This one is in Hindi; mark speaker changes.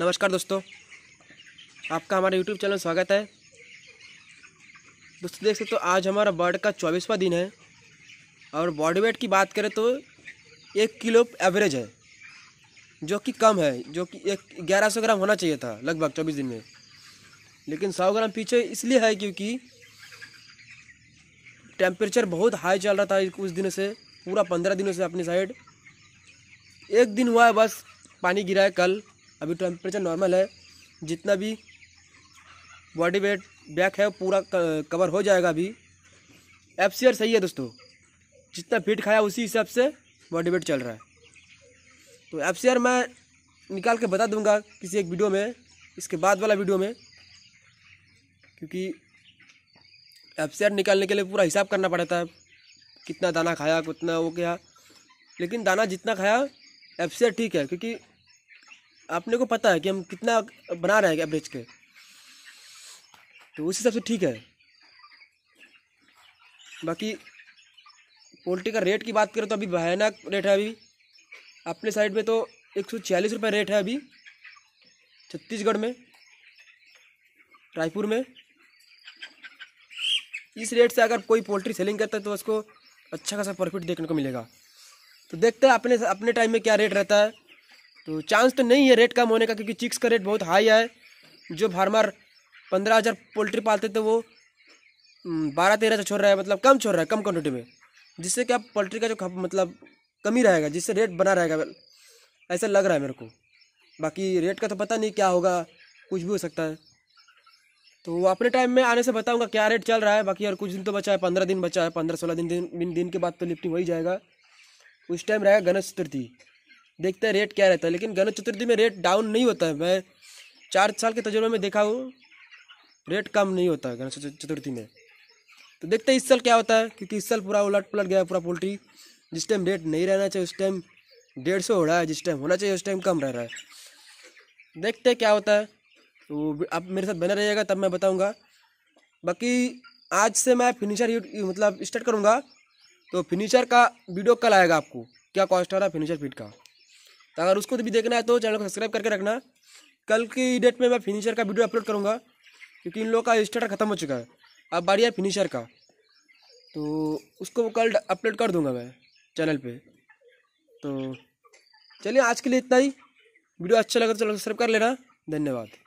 Speaker 1: नमस्कार दोस्तों आपका हमारे यूट्यूब चैनल स्वागत है दोस्तों देख सकते हो तो आज हमारा बर्ड का चौबीसवा दिन है और बॉडी वेट की बात करें तो एक किलो एवरेज है जो कि कम है जो कि एक ग्यारह सौ ग्राम होना चाहिए था लगभग चौबीस दिन में लेकिन सौ ग्राम पीछे इसलिए है क्योंकि टेम्परेचर बहुत हाई चल रहा था कुछ दिनों से पूरा पंद्रह दिनों से अपनी साइड एक दिन हुआ है बस पानी गिरा है कल अभी टेम्परेचर नॉर्मल है जितना भी बॉडी वेट बैक है पूरा कवर हो जाएगा अभी एफ सी सही है दोस्तों जितना फिट खाया उसी हिसाब से बॉडी वेट चल रहा है तो एफ मैं निकाल के बता दूंगा किसी एक वीडियो में इसके बाद वाला वीडियो में क्योंकि एफ निकालने के लिए पूरा हिसाब करना पड़ता है कितना दाना खाया कितना वो क्या लेकिन दाना जितना खाया एफ ठीक है क्योंकि आपने को पता है कि हम कितना बना रहे हैं क्या बेच के तो उस हिसाब से ठीक है बाकी पोल्ट्री का रेट की बात करें तो अभी भयानक रेट है अभी अपने साइड में तो एक सौ छियालीस रुपये रेट है अभी छत्तीसगढ़ में रायपुर में इस रेट से अगर कोई पोल्ट्री सेलिंग करता है तो उसको अच्छा खासा प्रॉफिट देखने को मिलेगा तो देखते हैं अपने अपने टाइम में क्या रेट रहता है तो चांस तो नहीं है रेट कम होने का क्योंकि चिक्स का रेट बहुत हाई है जो फार्मर पंद्रह हज़ार पोल्ट्री पालते थे वो हम्म, बारह तेरह से छोड़ रहा है मतलब कम छोड़ रहा है कम क्वान्टिटी में जिससे क्या पोल्ट्री का जो मतलब कमी रहेगा जिससे रेट बना रहेगा ऐसा लग रहा है मेरे को बाकी रेट का तो पता नहीं क्या होगा कुछ भी हो सकता है तो अपने टाइम में आने से बताऊंगा क्या रेट चल रहा है बाकी और कुछ दिन तो बचा है पंद्रह दिन बचा है पंद्रह सोलह दिन दिन दिन के बाद तो लिफ्टिंग हो ही जाएगा उस टाइम रहेगा गणेश चतुर्थी देखते हैं रेट क्या रहता है लेकिन गणेश चतुर्थी में रेट डाउन नहीं होता है मैं चार साल के तजुर्बे में देखा हूँ रेट कम नहीं होता है गणेश चतुर्थी में तो देखते हैं इस साल क्या होता है क्योंकि इस साल पूरा उलट पलट गया पूरा पोल्ट्री जिस टाइम रेट नहीं रहना चाहिए उस टाइम डेढ़ सौ हो रहा है जिस टाइम होना चाहिए उस टाइम कम रह रहा है देखते हैं क्या होता है तो आप मेरे साथ बना रहिएगा तब मैं बताऊँगा बाकी आज से मैं फिनिशर मतलब स्टार्ट करूँगा तो फिनिशर का वीडियो कल आएगा आपको क्या कॉस्ट आ रहा है फिनिशर फिट का तो अगर उसको तो भी देखना है तो चैनल को सब्सक्राइब करके रखना कल की डेट में मैं फिनिशर का वीडियो अपलोड करूँगा क्योंकि इन लोगों का स्टेटर ख़त्म हो चुका है अब बारी है फिनिशर का तो उसको कल अपलोड कर दूँगा मैं चैनल पर तो चलिए आज के लिए इतना ही वीडियो अच्छा लगा तो चलो सब्सक्राइब कर लेना धन्यवाद